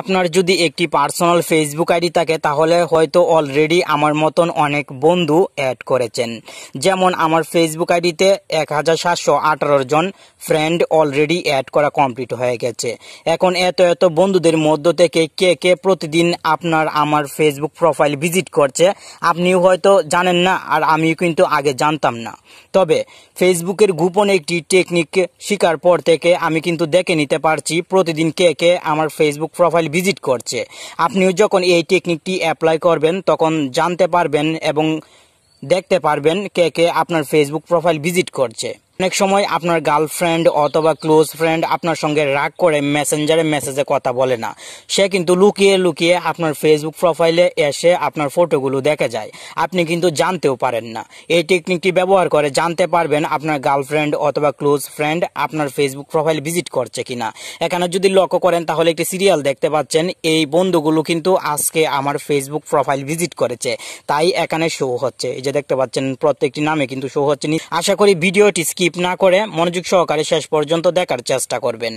আপনার যদি একটি পার্সোনাল ফেসবুক আইডি থাকে তাহলে হয়তো অলরেডি আমার মতন অনেক বন্ধু অ্যাড করেছেন যেমন আমার ফেসবুক আইডিতে এক হাজার সাতশো আঠারো জন ফ্রেন্ড অলরেডি অ্যাড করা কমপ্লিট হয়ে গেছে এখন এত এত বন্ধুদের মধ্য থেকে কে কে প্রতিদিন আপনার আমার ফেসবুক প্রোফাইল ভিজিট করছে আপনিও হয়তো জানেন না আর আমিও কিন্তু আগে জানতাম না তবে ফেসবুকের গোপন একটি টেকনিক শিকার পর থেকে আমি কিন্তু দেখে নিতে পারছি প্রতিদিন কে কে আমার ফেসবুক প্রোফাইল প্রোফাইল ভিজিট করছে আপনিও যখন এই টেকনিকটি অ্যাপ্লাই করবেন তখন জানতে পারবেন এবং দেখতে পারবেন কে কে আপনার ফেসবুক প্রোফাইল ভিজিট করছে অনেক সময় আপনার গার্লফ্রেন্ড অথবা ক্লোজ ফ্রেন্ড আপনার সঙ্গে রাগ করে মেসেঞ্জারে মেসেজে কথা বলে না সে কিন্তু লুকিয়ে লুকিয়ে আপনার ফেসবুক প্রোফাইলে এসে আপনার ফটোগুলো দেখে যায় আপনি কিন্তু জানতেও পারেন না এই টেকনিকটি ব্যবহার করে জানতে পারবেন আপনার গার্লফ্রেন্ড অথবা ক্লোজ ফ্রেন্ড আপনার ফেসবুক প্রোফাইল ভিজিট করছে কিনা এখানে যদি লক্ষ্য করেন তাহলে একটি সিরিয়াল দেখতে পাচ্ছেন এই বন্ধুগুলো কিন্তু আজকে আমার ফেসবুক প্রোফাইল ভিজিট করেছে তাই এখানে শো হচ্ছে এই যে দেখতে পাচ্ছেন প্রত্যেকটি নামে কিন্তু শো হচ্ছে আশা করি ভিডিওটি স্কিপ না করে মনোযোগ সহকারে শেষ পর্যন্ত দেখার চেষ্টা করবেন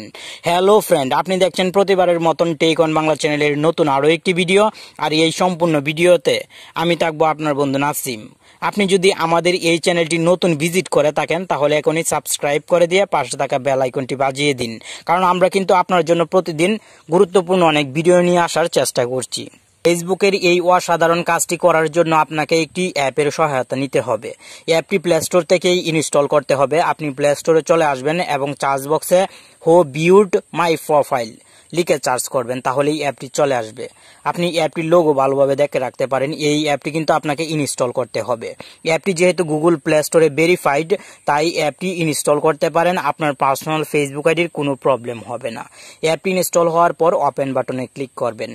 হ্যালো ফ্রেন্ড আপনি দেখছেন প্রতিবারের মতন টেক অন বাংলা চ্যানেলের নতুন আরও একটি ভিডিও আর এই সম্পূর্ণ ভিডিওতে আমি থাকবো আপনার বন্ধু নাসিম আপনি যদি আমাদের এই চ্যানেলটি নতুন ভিজিট করে থাকেন তাহলে এখনই সাবস্ক্রাইব করে দিয়ে পাশে থাকা বেল আইকনটি বাজিয়ে দিন কারণ আমরা কিন্তু আপনার জন্য প্রতিদিন গুরুত্বপূর্ণ অনেক ভিডিও নিয়ে আসার চেষ্টা করছি ফেসবুকের এই অসাধারণ কাজটি করার জন্য আপনাকে একটি অ্যাপের সহায়তা নিতে হবে অ্যাপটি প্লে স্টোর থেকেই ইনস্টল করতে হবে আপনি প্লে স্টোরে চলে আসবেন এবং চার্জ বক্সে হো বিউড মাই প্রোফাইল লিখে চার্জ করবেন তাহলে এই অ্যাপটি চলে আসবে আপনি অ্যাপটির লোগো ভালোভাবে দেখে রাখতে পারেন এই অ্যাপটি কিন্তু আপনাকে ইনস্টল করতে হবে অ্যাপটি যেহেতু গুগল প্লে স্টোরে ভেরিফাইড তাই অ্যাপটি ইনস্টল করতে পারেন আপনার পার্সোনাল ফেসবুক আইডির কোনো প্রবলেম হবে না অ্যাপটি ইনস্টল হওয়ার পর ওপেন বাটনে ক্লিক করবেন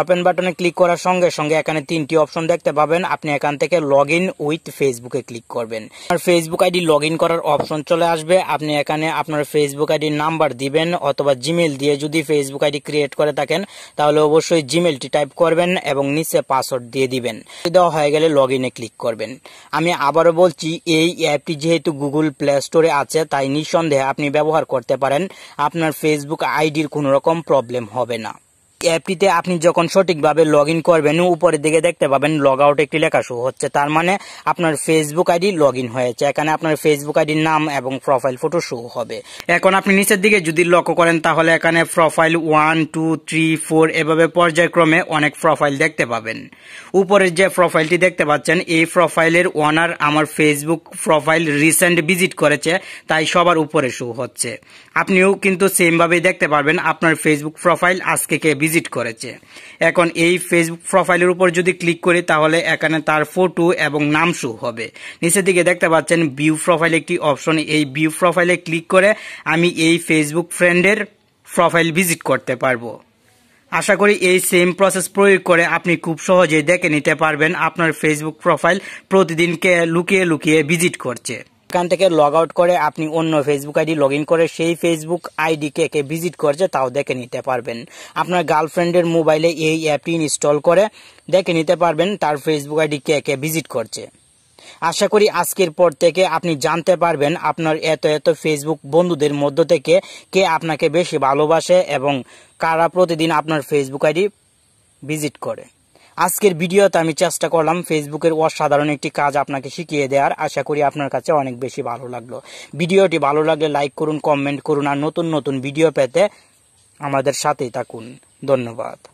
ওপেন বাটনে ক্লিক করার সঙ্গে সঙ্গে এখানে তিনটি অপশন দেখতে পাবেন আপনি এখান থেকে লগ ইন উইথ ফেসবুকে ক্লিক করবেন আর ফেসবুক আইডি লগ ইন করার অপশন চলে আসবে আপনি এখানে আপনার ফেসবুক আইডির নাম্বার দিবেন অথবা জিমেল দিয়ে যদি ফেসবুক ফেসবুক আইডি ক্রিয়েট করে থাকেন তাহলে অবশ্যই জিমেলটি টাইপ করবেন এবং নিচে পাসওয়ার্ড দিয়ে দিবেন দেওয়া হয়ে গেলে লগ ইনে ক্লিক করবেন আমি আবারও বলছি এই অ্যাপটি যেহেতু গুগল প্লে স্টোরে আছে তাই নিঃসন্দেহে আপনি ব্যবহার করতে পারেন আপনার ফেসবুক আইডির কোনো রকম প্রবলেম হবে না অ্যাপটিতে আপনি যখন সঠিকভাবে লগ ইন করবেন উপরের দিকে দেখতে পাবেন লগ আউট একটি লেখা শুরু হচ্ছে তার মানে আপনার ফেসবুক আইডি লগ ইন হয়েছে এখানে আপনার ফেসবুক আইডির নাম এবং প্রোফাইল ফটো শো হবে এখন আপনি নিচের দিকে যদি লক্ষ্য করেন তাহলে এখানে profile one two three four এভাবে পর্যায়ক্রমে অনেক প্রোফাইল দেখতে পাবেন উপরের যে প্রোফাইলটি দেখতে পাচ্ছেন এই প্রোফাইলের ওনার আমার ফেসবুক প্রোফাইল রিসেন্ট ভিজিট করেছে তাই সবার উপরে শো হচ্ছে আপনিও কিন্তু সেমভাবে দেখতে পারবেন আপনার ফেসবুক প্রোফাইল আজকে কে ভিজিট ভিজিট করেছে এখন এই ফেসবুক প্রোফাইলের উপর যদি ক্লিক করি তাহলে এখানে তার ফটো এবং নাম শো হবে নিচের দিকে দেখতে পাচ্ছেন ভিউ প্রোফাইল একটি অপশন এই ভিউ প্রোফাইলে ক্লিক করে আমি এই ফেসবুক ফ্রেন্ডের প্রোফাইল ভিজিট করতে পারবো আশা করি এই সেম প্রসেস প্রয়োগ করে আপনি খুব সহজেই দেখে নিতে পারবেন আপনার ফেসবুক প্রোফাইল প্রতিদিনকে লুকিয়ে লুকিয়ে ভিজিট করছে ওখান থেকে লগ আউট করে আপনি অন্য ফেসবুক আইডি লগ করে সেই ফেসবুক আইডিকে কে কে ভিজিট করছে তাও দেখে নিতে পারবেন আপনার গার্লফ্রেন্ডের মোবাইলে এই অ্যাপটি ইনস্টল করে দেখে নিতে পারবেন তার ফেসবুক আইডি কে কে ভিজিট করছে আশা করি আজকের পর থেকে আপনি জানতে পারবেন আপনার এত এত ফেসবুক বন্ধুদের মধ্য থেকে কে আপনাকে বেশি ভালোবাসে এবং কারা প্রতিদিন আপনার ফেসবুক আইডি ভিজিট করে আজকের ভিডিওতে আমি চেষ্টা করলাম ফেসবুকের অসাধারণ একটি কাজ আপনাকে শিখিয়ে দেওয়ার আশা করি আপনার কাছে অনেক বেশি ভালো লাগলো ভিডিওটি ভালো লাগলে লাইক করুন কমেন্ট করুন আর নতুন নতুন ভিডিও পেতে আমাদের সাথেই থাকুন ধন্যবাদ